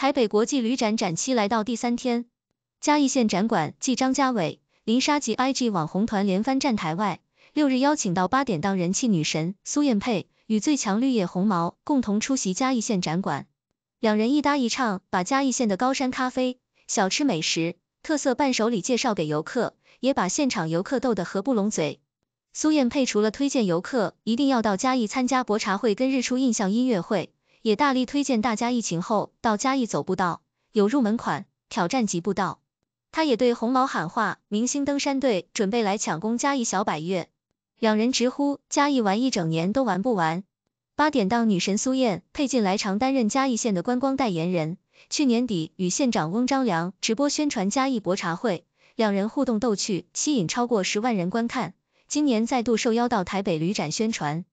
台北国际旅展展期来到第三天，嘉义县展馆暨张家伟、林沙及 IG 网红团连番站台外。六日邀请到八点档人气女神苏燕佩与最强绿叶红毛共同出席嘉义县展馆，两人一搭一唱，把嘉义县的高山咖啡、小吃美食、特色伴手礼介绍给游客，也把现场游客逗得合不拢嘴。苏燕佩除了推荐游客一定要到嘉义参加博茶会跟日出印象音乐会。也大力推荐大家疫情后到嘉义走步道，有入门款挑战级步道。他也对红毛喊话，明星登山队准备来抢攻嘉义小百越。两人直呼嘉义玩一整年都玩不完。八点档女神苏燕配镜来长担任嘉义县的观光代言人，去年底与县长翁章良直播宣传嘉义博茶会，两人互动逗趣，吸引超过十万人观看。今年再度受邀到台北旅展宣传。